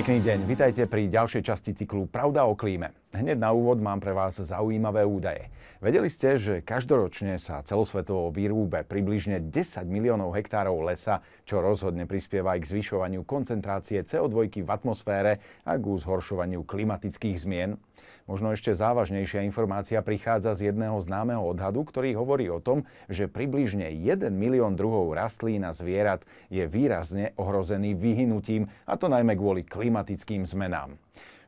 Pekný deň, vitajte pri ďalšej časti cyklu Pravda o klíme. Hneď na úvod mám pre vás zaujímavé údaje. Vedeli ste, že každoročne sa celosvetovo vyrúbe približne 10 miliónov hektárov lesa, čo rozhodne prispieva aj k zvyšovaniu koncentrácie CO2 v atmosfére a k zhoršovaniu klimatických zmien? Možno ešte závažnejšia informácia prichádza z jedného známeho odhadu, ktorý hovorí o tom, že približne 1 milión druhov rastlín a zvierat je výrazne ohrozený vyhynutím, a to najmä kvôli klimatickým zmenám.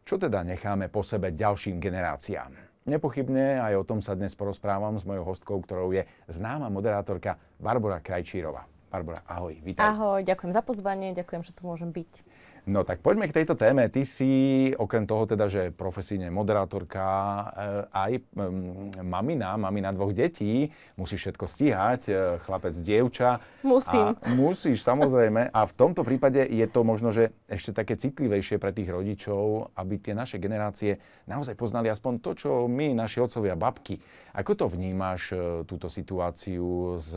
Čo teda necháme po sebe ďalším generáciám? Nepochybne aj o tom sa dnes porozprávam s mojou hostkou, ktorou je známa moderátorka Barbara Krajčírova. Barbara, ahoj, vítaj. Ahoj, ďakujem za pozvanie, ďakujem, že tu môžem byť. No tak poďme k tejto téme. Ty si, okrem toho teda, že profesíne moderátorka, eh, aj mm, mamina, mamina dvoch detí, musíš všetko stíhať, eh, chlapec, dievča. Musím. A musíš, samozrejme. A v tomto prípade je to možno, že ešte také citlivejšie pre tých rodičov, aby tie naše generácie naozaj poznali aspoň to, čo my, naši otcovia, babky. Ako to vnímaš, eh, túto situáciu s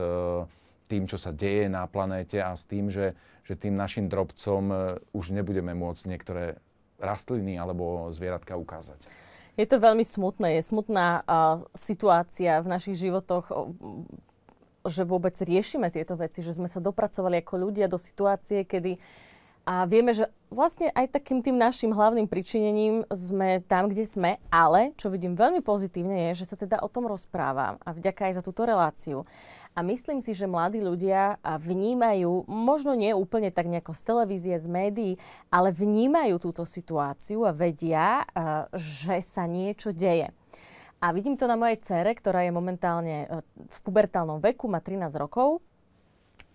tým, čo sa deje na planéte a s tým, že, že tým našim drobcom e, už nebudeme môcť niektoré rastliny alebo zvieratka ukázať. Je to veľmi smutné. Je smutná uh, situácia v našich životoch, že vôbec riešime tieto veci, že sme sa dopracovali ako ľudia do situácie, kedy a vieme, že vlastne aj takým tým našim hlavným pričinením sme tam, kde sme, ale čo vidím veľmi pozitívne je, že sa teda o tom rozpráva a vďaka aj za túto reláciu. A myslím si, že mladí ľudia vnímajú, možno nie úplne tak nejako z televízie, z médií, ale vnímajú túto situáciu a vedia, že sa niečo deje. A vidím to na mojej cere, ktorá je momentálne e, v pubertálnom veku, má 13 rokov.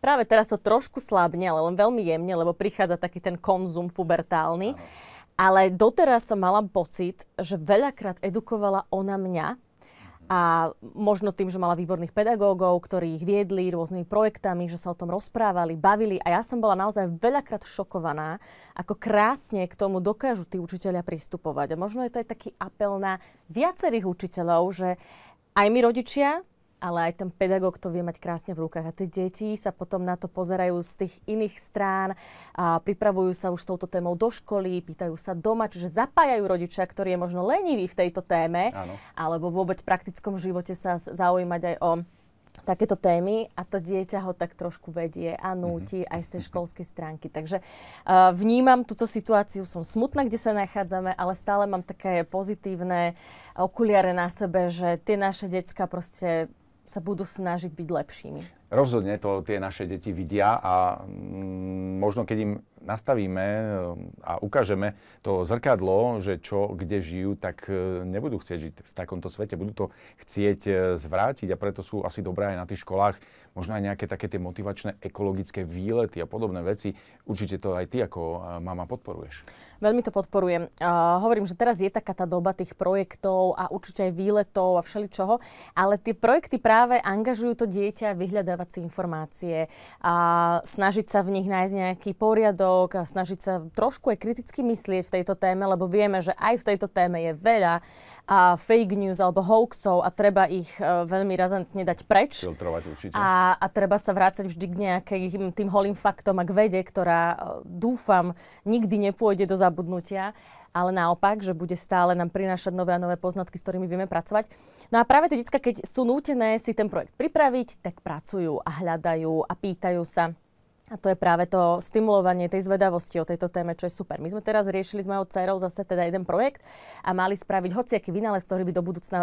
Práve teraz to trošku slabne, ale len veľmi jemne, lebo prichádza taký ten konzum pubertálny. Ale doteraz som mala pocit, že veľakrát edukovala ona mňa, a možno tým, že mala výborných pedagógov, ktorí ich viedli rôznymi projektami, že sa o tom rozprávali, bavili. A ja som bola naozaj veľakrát šokovaná, ako krásne k tomu dokážu tí učiteľia pristupovať. A možno je to aj taký apel na viacerých učiteľov, že aj my rodičia ale aj ten pedagóg to vie mať krásne v rukách. A tie deti sa potom na to pozerajú z tých iných strán, a pripravujú sa už s touto témou do školy, pýtajú sa doma, čiže zapájajú rodičia, ktorý je možno lenivý v tejto téme, Áno. alebo vôbec v praktickom živote sa zaujímať aj o takéto témy a to dieťa ho tak trošku vedie a mhm. núti mm-hmm. aj z tej školskej stránky. Takže uh, vnímam túto situáciu, som smutná, kde sa nachádzame, ale stále mám také pozitívne okuliare na sebe, že tie naše decka proste sa budú snažiť byť lepšími. Rozhodne to tie naše deti vidia a mm, možno keď im nastavíme e, a ukážeme to zrkadlo, že čo, kde žijú, tak e, nebudú chcieť žiť v takomto svete. Budú to chcieť e, zvrátiť a preto sú asi dobré aj na tých školách možno aj nejaké také tie motivačné ekologické výlety a podobné veci. Určite to aj ty ako e, mama podporuješ. Veľmi to podporujem. Uh, hovorím, že teraz je taká tá doba tých projektov a určite aj výletov a všeličoho, ale tie projekty práve angažujú to dieťa vyhľadávať si informácie a snažiť sa v nich nájsť nejaký poriadok a snažiť sa trošku aj kriticky myslieť v tejto téme, lebo vieme, že aj v tejto téme je veľa a fake news alebo hoaxov a treba ich e, veľmi razantne dať preč. Filtrovať určite. A a, treba sa vrácať vždy k nejakým tým holým faktom a k vede, ktorá e, dúfam nikdy nepôjde do zabudnutia ale naopak, že bude stále nám prinášať nové a nové poznatky, s ktorými vieme pracovať. No a práve tie detská, keď sú nútené si ten projekt pripraviť, tak pracujú a hľadajú a pýtajú sa. A to je práve to stimulovanie tej zvedavosti o tejto téme, čo je super. My sme teraz riešili s mojou dcerou zase teda jeden projekt a mali spraviť hociaký vynález, ktorý by do budúcna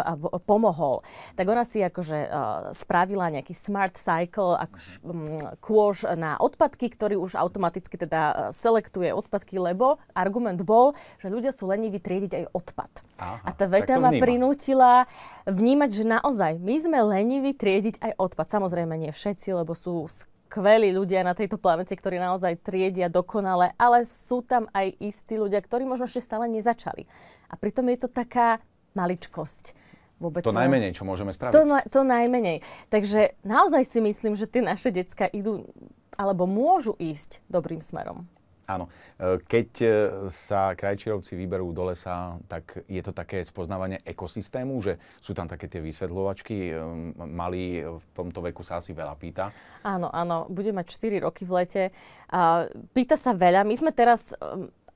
pomohol. Tak ona si akože uh, spravila nejaký smart cycle, akož, um, kôž na odpadky, ktorý už automaticky teda e, selektuje odpadky, lebo argument bol, že ľudia sú leniví triediť aj odpad. Aha, a tá veta ma prinútila vnímať, že naozaj my sme leniví triediť aj odpad. Samozrejme nie všetci, lebo sú skvelí ľudia na tejto planete, ktorí naozaj triedia dokonale, ale sú tam aj istí ľudia, ktorí možno ešte stále nezačali. A pritom je to taká maličkosť. Vôbec to najmenej, čo môžeme spraviť. To, to najmenej. Takže naozaj si myslím, že tie naše decka idú alebo môžu ísť dobrým smerom. Áno. E, keď e, sa krajčirovci vyberú do lesa, tak je to také spoznávanie ekosystému, že sú tam také tie vysvetľovačky. E, Mali v tomto veku sa asi veľa pýta. Áno, áno. Bude mať 4 roky v lete. Pýta sa veľa. My sme teraz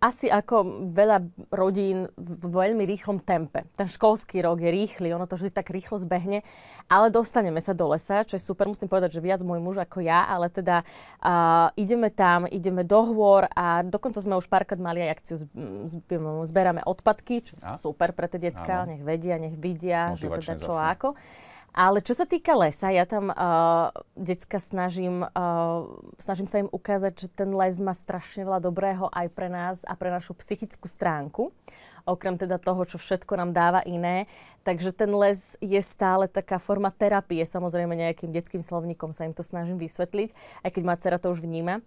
asi ako veľa rodín v veľmi rýchlom tempe. Ten školský rok je rýchly, ono to vždy tak rýchlo zbehne, ale dostaneme sa do lesa, čo je super, musím povedať, že viac môj muž ako ja, ale teda uh, ideme tam, ideme do hôr a dokonca sme už párkrát mali aj akciu, zberáme odpadky, čo je super pre tie detská, nech vedia, nech vidia, že teda čo zase. ako. Ale čo sa týka lesa, ja tam uh, decka snažím, uh, snažím sa im ukázať, že ten les má strašne veľa dobrého aj pre nás a pre našu psychickú stránku. Okrem teda toho, čo všetko nám dáva iné. Takže ten les je stále taká forma terapie. Samozrejme nejakým detským slovníkom sa im to snažím vysvetliť, aj keď ma dcera to už vníma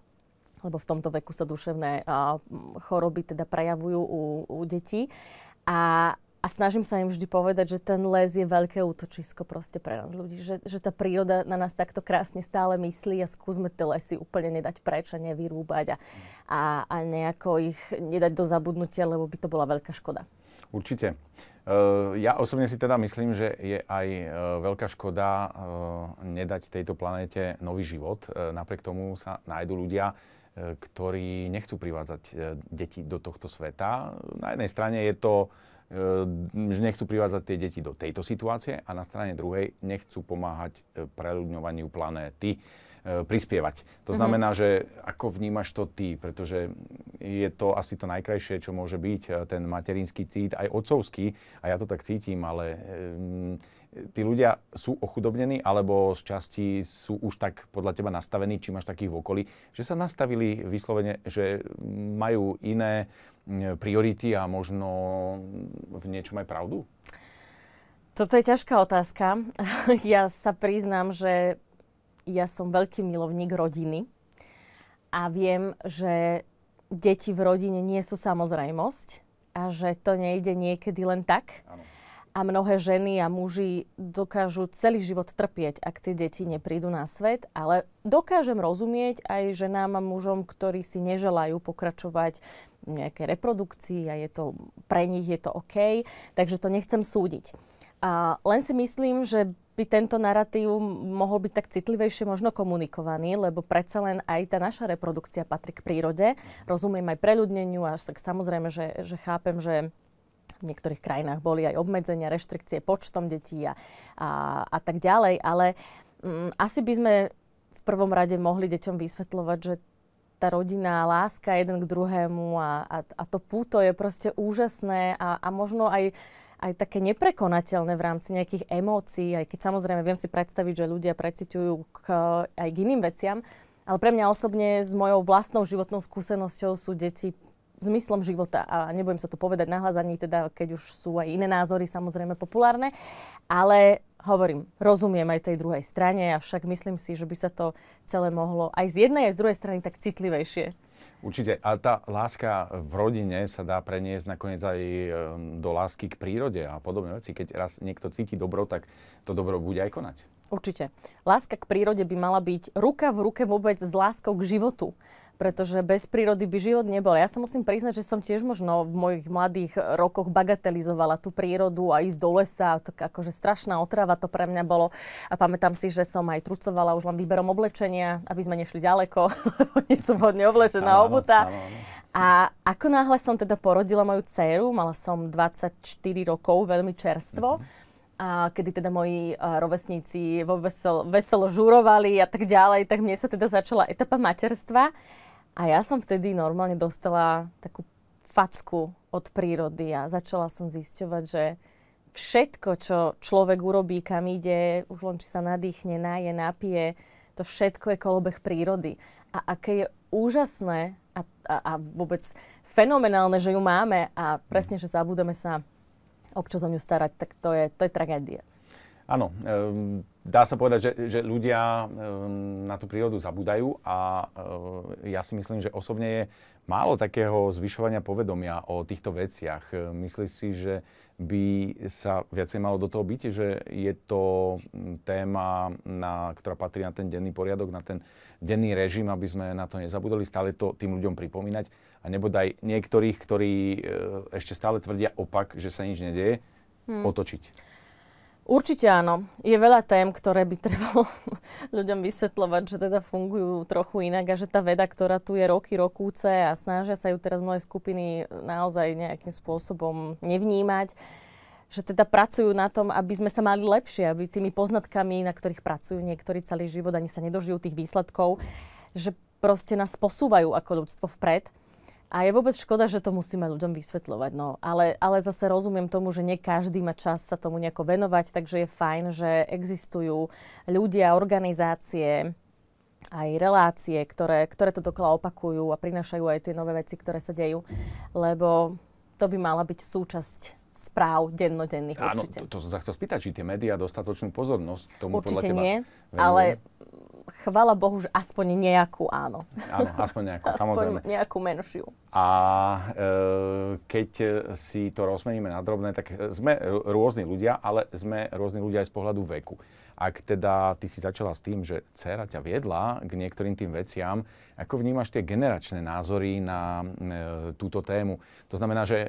lebo v tomto veku sa duševné uh, choroby teda prejavujú u, u detí. A a snažím sa im vždy povedať, že ten les je veľké útočisko proste pre nás ľudí, že, že tá príroda na nás takto krásne stále myslí a skúsme tie lesy úplne nedať preč a nevyrúbať a, a, a nejako ich nedať do zabudnutia, lebo by to bola veľká škoda. Určite. E, ja osobne si teda myslím, že je aj e, veľká škoda e, nedať tejto planéte nový život. Napriek tomu sa nájdú ľudia, ktorí nechcú privádzať deti do tohto sveta. Na jednej strane je to Ehm, že nechcú privádzať tie deti do tejto situácie a na strane druhej nechcú pomáhať e, preľudňovaniu planéty e, prispievať. To mhm. znamená, že ako vnímaš to ty, pretože je to asi to najkrajšie, čo môže byť e, ten materinský cít, aj otcovský, a ja to tak cítim, ale um, tí ľudia sú ochudobnení, alebo z časti sú už tak podľa teba nastavení, či máš takých v okolí, že sa nastavili vyslovene, že majú iné mm, priority a možno v niečom aj pravdu? Toto je ťažká otázka. ja sa priznám, že ja som veľký milovník rodiny a viem, že deti v rodine nie sú samozrejmosť a že to nejde niekedy len tak. Ano a mnohé ženy a muži dokážu celý život trpieť, ak tie deti neprídu na svet, ale dokážem rozumieť aj ženám a mužom, ktorí si neželajú pokračovať v nejakej reprodukcii a je to, pre nich je to OK, takže to nechcem súdiť. A len si myslím, že by tento narratív mohol byť tak citlivejšie možno komunikovaný, lebo predsa len aj tá naša reprodukcia patrí k prírode. Rozumiem aj preľudneniu a tak samozrejme, že, že chápem, že v niektorých krajinách boli aj obmedzenia, reštrikcie počtom detí a, a, a tak ďalej, ale m, mm, asi by sme v prvom rade mohli deťom vysvetľovať, že tá rodina, láska jeden k druhému a, a, a to púto je proste úžasné a, a možno aj, aj také neprekonateľné v rámci nejakých emócií, aj keď samozrejme viem si predstaviť, že ľudia preciťujú k, aj k iným veciam, ale pre mňa osobne s mojou vlastnou životnou skúsenosťou sú deti zmyslom života. A nebudem sa to povedať nahlas ani teda, keď už sú aj iné názory samozrejme populárne. Ale hovorím, rozumiem aj tej druhej strane, avšak myslím si, že by sa to celé mohlo aj z jednej, aj z druhej strany tak citlivejšie Určite. A tá láska v rodine sa dá preniesť nakoniec aj ehm, do lásky k prírode a podobné veci. Keď raz niekto cíti dobro, tak to dobro bude aj konať. Určite. Láska k prírode by mala byť ruka v ruke vôbec s láskou k životu pretože bez prírody by život nebol. Ja sa musím priznať, že som tiež možno v mojich mladých rokoch bagatelizovala tú prírodu a ísť do lesa, tak akože strašná otrava to pre mňa bolo. A pamätám si, že som aj trucovala už len výberom oblečenia, aby sme nešli ďaleko, lebo nie som hodne oblečená obuta. A ako náhle som teda porodila moju dceru, mala som 24 rokov, veľmi čerstvo, mm-hmm a kedy teda moji rovesníci vo vesel, veselo žurovali a tak ďalej, tak mne sa teda začala etapa materstva a ja som vtedy normálne dostala takú facku od prírody a začala som zisťovať, že všetko, čo človek urobí, kam ide, už len či sa nadýchne, náje, napije, to všetko je kolobeh prírody. A aké je úžasné a, a, a vôbec fenomenálne, že ju máme a presne, že zabudeme sa občas o ňu starať, tak to je, to je tragédia. Áno, ehm, dá sa povedať, že, že ľudia ehm, na tú prírodu zabúdajú a ehm, ja si myslím, že osobne je málo takého zvyšovania povedomia o týchto veciach. Myslíš si, že by sa viacej malo do toho byť, že je to mm, téma, na, ktorá patrí na ten denný poriadok, na ten denný režim, aby sme na to nezabudali, stále to tým ľuďom pripomínať a nebodaj niektorých, ktorí ešte stále tvrdia opak, že sa nič nedeje, hmm. otočiť. Určite áno. Je veľa tém, ktoré by trebalo ľuďom vysvetľovať, že teda fungujú trochu inak a že tá veda, ktorá tu je roky, rokúce a snažia sa ju teraz moje skupiny naozaj nejakým spôsobom nevnímať, že teda pracujú na tom, aby sme sa mali lepšie, aby tými poznatkami, na ktorých pracujú niektorí celý život, ani sa nedožijú tých výsledkov, že proste nás posúvajú ako ľudstvo vpred. A je vôbec škoda, že to musíme ľuďom vysvetľovať. No, ale, ale zase rozumiem tomu, že nie každý má čas sa tomu nejako venovať, takže je fajn, že existujú ľudia, organizácie, aj relácie, ktoré, ktoré to dokola opakujú a prinášajú aj tie nové veci, ktoré sa dejú, lebo to by mala byť súčasť správ dennodenných Áno, určite. to, to som sa chcel spýtať, či tie médiá dostatočnú pozornosť tomu určite podľa teba nie, venujú? ale chvala Bohu, že aspoň nejakú áno. Áno, aspoň nejakú, aspoň samozrejme. nejakú menšiu. A e, keď si to rozmeníme na drobné, tak sme rôzni ľudia, ale sme rôzni ľudia aj z pohľadu veku. Ak teda ty si začala s tým, že dcera ťa viedla k niektorým tým veciam, ako vnímaš tie generačné názory na e, túto tému? To znamená, že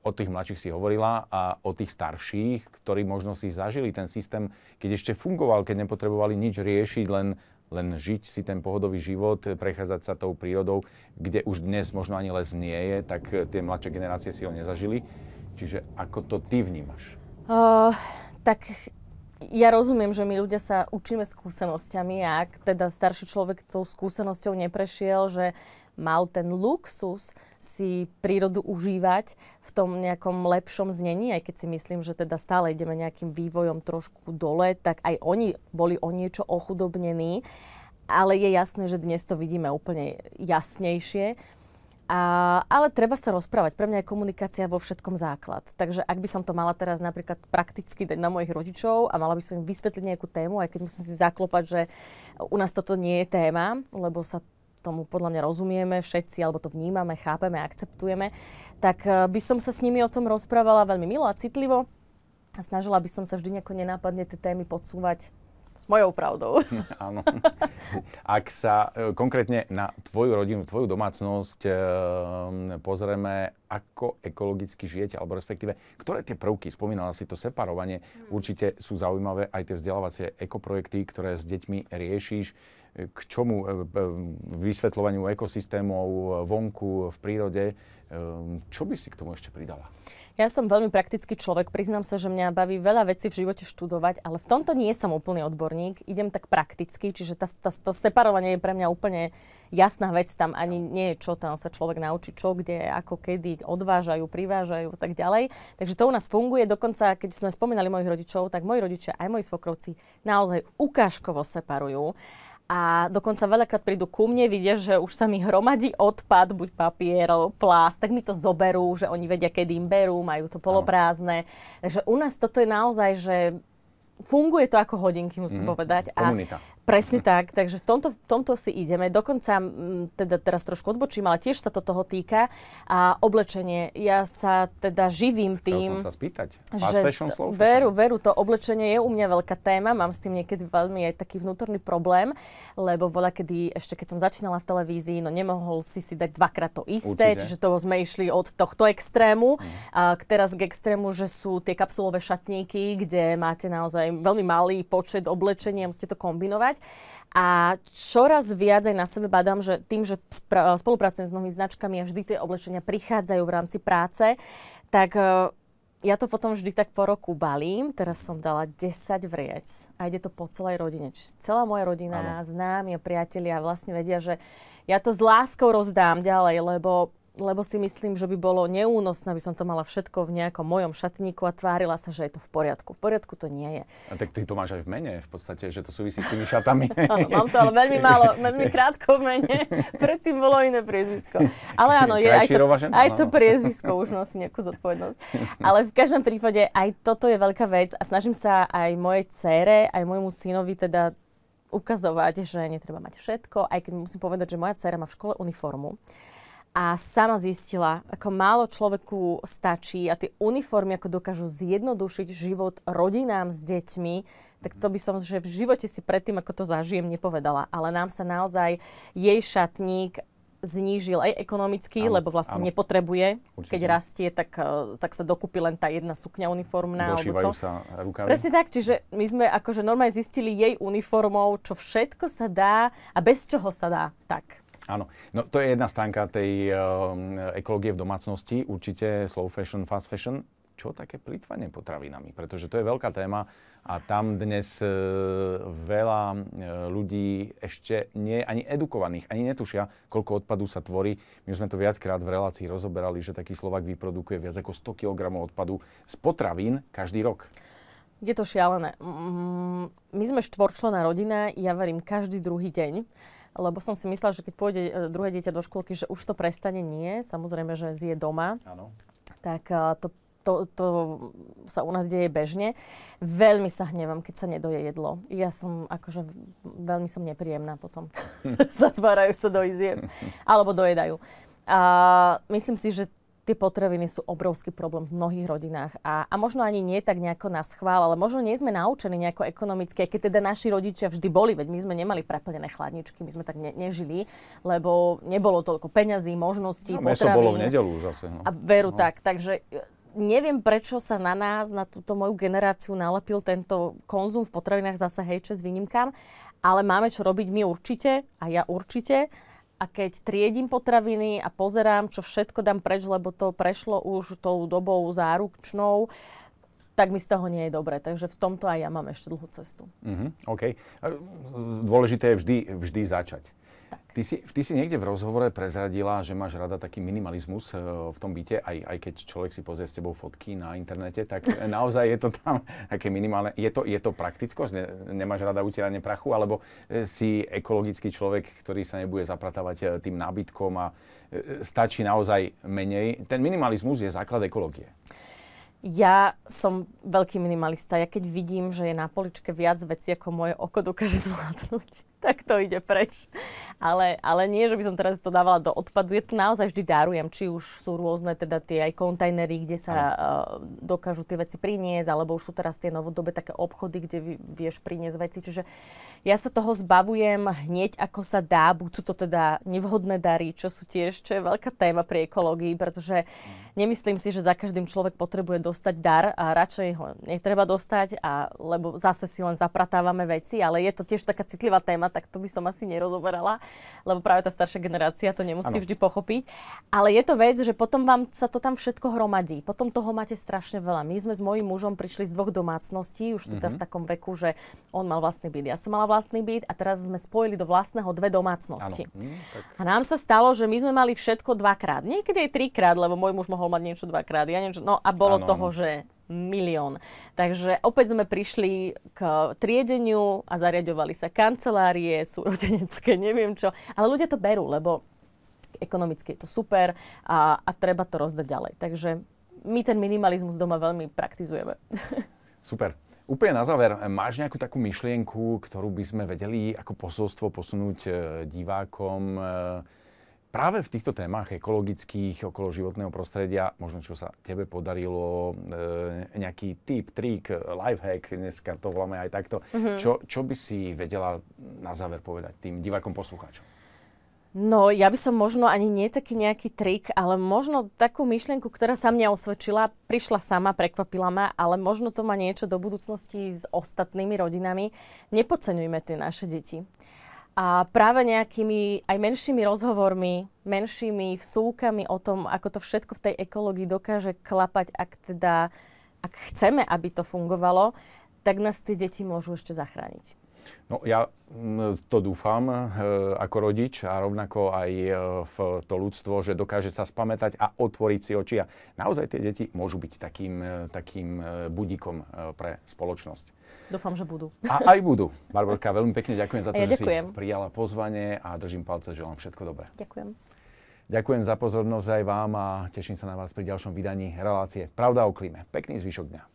o tých mladších si hovorila a o tých starších, ktorí možno si zažili ten systém, keď ešte fungoval, keď nepotrebovali nič riešiť, len, len žiť si ten pohodový život, prechádzať sa tou prírodou, kde už dnes možno ani les nie je, tak eh, tie mladšie generácie si ho nezažili. Čiže ako to ty vnímaš? Uh, tak ja rozumiem, že my ľudia sa učíme skúsenosťami a ak teda starší človek tou skúsenosťou neprešiel, že mal ten luxus si prírodu užívať v tom nejakom lepšom znení, aj keď si myslím, že teda stále ideme nejakým vývojom trošku dole, tak aj oni boli o niečo ochudobnení. Ale je jasné, že dnes to vidíme úplne jasnejšie. A, ale treba sa rozprávať. Pre mňa je komunikácia vo všetkom základ. Takže ak by som to mala teraz napríklad prakticky dať na mojich rodičov a mala by som im vysvetliť nejakú tému, aj keď musím si zaklopať, že u nás toto nie je téma, lebo sa tomu podľa mňa rozumieme všetci, alebo to vnímame, chápeme, akceptujeme, tak e, by som sa s nimi o tom rozprávala veľmi milo a citlivo a snažila by som sa vždy nejako nenápadne tie témy podsúvať s mojou pravdou. Áno. Ak sa e, konkrétne na tvoju rodinu, tvoju domácnosť e, pozrieme, ako ekologicky žijete, alebo respektíve, ktoré tie prvky, spomínala si to separovanie, mhm. určite sú zaujímavé aj tie vzdelávacie ekoprojekty, ktoré s deťmi riešiš k čomu e, e, vysvetľovaniu ekosystémov e, vonku v prírode. Čo by si k tomu ešte pridala? Ja som veľmi praktický človek, priznám sa, že mňa baví veľa vecí v živote študovať, ale v tomto nie som úplný odborník, idem tak prakticky, čiže tá, tá, to separovanie je pre mňa úplne jasná vec, tam ani no. nie je čo, tam sa človek naučí čo, kde, ako, kedy, odvážajú, privážajú a tak ďalej. Takže to u nás funguje, dokonca keď sme spomínali mojich rodičov, tak moji rodičia aj moji svokrovci naozaj ukážkovo separujú a dokonca veľakrát prídu ku mne, vidia, že už sa mi hromadí odpad, buď papier, plás, tak mi to zoberú, že oni vedia, kedy im berú, majú to poloprázdne. Takže u nás toto je naozaj, že funguje to ako hodinky, musím mm, povedať. Komunita. A Presne tak, takže v tomto, v tomto si ideme. Dokonca, teda teraz trošku odbočím, ale tiež sa to toho týka. A oblečenie, ja sa teda živím tým... Chcel som sa spýtať. že fashion, slow fashion. Veru, veru, to oblečenie je u mňa veľká téma. Mám s tým niekedy veľmi aj taký vnútorný problém, lebo voľa kedy, ešte keď som začínala v televízii, no nemohol si si dať dvakrát to isté, Určite. čiže to sme išli od tohto extrému. Mhm. A teraz k extrému, že sú tie kapsulové šatníky, kde máte naozaj veľmi malý počet oblečenia, musíte to kombinovať. A čoraz viac aj na sebe badám, že tým, že spolupracujem s mnohými značkami a vždy tie oblečenia prichádzajú v rámci práce, tak e, ja to potom vždy tak po roku balím. Teraz som dala 10 vriec a ide to po celej rodine. Čiže celá moja rodina, známi a priatelia vlastne vedia, že ja to s láskou rozdám ďalej, lebo lebo si myslím, že by bolo neúnosné, aby som to mala všetko v nejakom mojom šatníku a tvárila sa, že je to v poriadku. V poriadku to nie je. A tak ty to máš aj v mene, v podstate, že to súvisí s tými šatami. ano, mám to ale veľmi málo, veľmi krátko v mene. Predtým bolo iné priezvisko. Ale áno, je aj to, žena, aj to priezvisko už nosí nejakú zodpovednosť. Ale v každom prípade aj toto je veľká vec a snažím sa aj mojej cére, aj môjmu synovi teda ukazovať, že netreba mať všetko, aj keď musím povedať, že moja dcéra má v škole uniformu a sama zistila, ako málo človeku stačí a tie uniformy, ako dokážu zjednodušiť život rodinám s deťmi, tak to by som, že v živote si predtým, ako to zažijem, nepovedala. Ale nám sa naozaj jej šatník znížil aj ekonomicky, áno, lebo vlastne áno. nepotrebuje. Určite. Keď rastie, tak, eh, tak sa dokúpi len tá jedna sukňa uniformná. Došívajú alebo čo. sa rukami. Presne tak, čiže my sme akože normálne zistili jej uniformou, čo všetko sa dá a bez čoho sa dá. Tak. Áno, no to je jedna stránka tej um, ekológie v domácnosti, určite slow fashion, fast fashion. Čo také plýtvanie potravinami? Pretože to je veľká téma a tam dnes e, veľa e, ľudí ešte nie, ani edukovaných, ani netušia, koľko odpadu sa tvorí. My sme to viackrát v relácii rozoberali, že taký Slovak vyprodukuje viac ako 100 kg odpadu z potravín každý rok. Je to šialené. Mm, my sme štvorčlená rodina, ja verím každý druhý deň lebo som si myslela, že keď pôjde e, druhé dieťa do škôlky, že už to prestane, nie, samozrejme, že zje doma. ano. Tak e, to to, to sa u nás deje bežne. Veľmi sa hnevam, keď sa nedoje jedlo. Ja som akože veľmi som nepríjemná potom. Zatvárajú sa do izieb. Alebo dojedajú. A myslím si, že tie potraviny sú obrovský problém v mnohých rodinách. A, a možno ani nie tak nejako nás schvál, ale možno nie sme naučení nejako ekonomicky, keď teda naši rodičia vždy boli, veď my sme nemali preplnené chladničky, my sme tak ne, nežili, lebo nebolo toľko peňazí, možností, no, potravín. bolo v nedelu zase. No. A veru no. tak, takže e, neviem, prečo sa na nás, na túto moju generáciu nalepil tento konzum v potravinách, zase hejče s výnimkám, ale máme čo robiť my určite a ja určite a keď triedím potraviny a pozerám, čo všetko dám preč, lebo to prešlo už tou dobou záručnou, tak mi z toho nie je dobre. Takže v tomto aj ja mám ešte dlhú cestu. Mm-hmm, OK. Dôležité je vždy, vždy začať. Ty si, ty si niekde v rozhovore prezradila, že máš rada taký minimalizmus e, v tom byte, aj, aj keď človek si pozrie s tebou fotky na internete, tak naozaj je to tam také minimálne. Je to, je to praktickosť? Ne, nemáš rada utieranie prachu? Alebo e, si ekologický človek, ktorý sa nebude zapratávať e, tým nábytkom a stačí naozaj menej? Ten minimalizmus je základ ekológie. Ja som veľký minimalista. Ja keď vidím, že je na poličke viac vecí, ako moje oko dokáže zvládnuť, tak to ide preč. Ale, ale nie, že by som teraz to dávala do odpadu. Je to naozaj vždy darujem, či už sú rôzne teda tie aj kontajnery, kde sa uh, dokážu tie veci priniesť, alebo už sú teraz tie novodobé také obchody, kde vieš priniesť veci. Čiže ja sa toho zbavujem hneď ako sa dá, buď sú to teda nevhodné dary, čo sú tiež, čo je veľká téma pri ekológii, pretože mhm. nemyslím si, že za každým človek potrebuje dostať dar a radšej ho netreba dostať, a, lebo zase si len zapratávame veci, ale je to tiež taká citlivá téma, tak to by som asi nerozoberala, lebo práve tá staršia generácia to nemusí ano. vždy pochopiť. Ale je to vec, že potom vám sa to tam všetko hromadí. Potom toho máte strašne veľa. My sme s mojím mužom prišli z dvoch domácností, už teda mm-hmm. v mhm. takom veku, že on mal vlastný byt, ja som mala vlastný byt a teraz sme spojili do vlastného dve domácnosti. Mm, tak. A nám sa stalo, že my sme mali všetko dvakrát. Niekedy aj trikrát, lebo môj muž mohol mať niečo dvakrát. Ja niečo, no a bolo ano, toho, ano. že milión. Takže opäť sme prišli k triedeniu a zariadovali sa kancelárie, súrodenecké, neviem čo. Ale ľudia to berú, lebo ekonomicky je to super a, a treba to rozdať ďalej. Takže my ten minimalizmus doma veľmi praktizujeme. Super. Úplne na záver, máš nejakú takú myšlienku, ktorú by sme vedeli ako posolstvo posunúť eh, divákom, eh, práve v týchto témach ekologických, okolo životného prostredia, možno čo sa tebe podarilo, e, nejaký tip, trik, lifehack, dneska to voláme aj takto, mm-hmm. čo, čo by si vedela na záver povedať tým divakom poslucháčom? No, ja by som možno ani nie taký nejaký trik, ale možno takú myšlienku, ktorá sa mňa osvedčila, prišla sama, prekvapila ma, ale možno to má niečo do budúcnosti s ostatnými rodinami. Nepodceňujme tie naše deti. A práve nejakými aj menšími rozhovormi, menšími vsúkami o tom, ako to všetko v tej ekológii dokáže klapať, ak teda, ak chceme, aby to fungovalo, tak nás tie deti môžu ešte zachrániť. No ja mm, to dúfam e, ako rodič a rovnako aj e, v to ľudstvo, že dokáže sa spamätať a otvoriť si oči. A naozaj tie deti môžu byť takým, e, takým budíkom pre spoločnosť. Dúfam, že budú. A aj budú. Barborka, veľmi pekne ďakujem za to, ja že ďakujem. si prijala pozvanie a držím palce, želám všetko dobré. Ďakujem. Ďakujem za pozornosť aj vám a teším sa na vás pri ďalšom vydaní relácie Pravda o klíme. Pekný zvyšok dňa.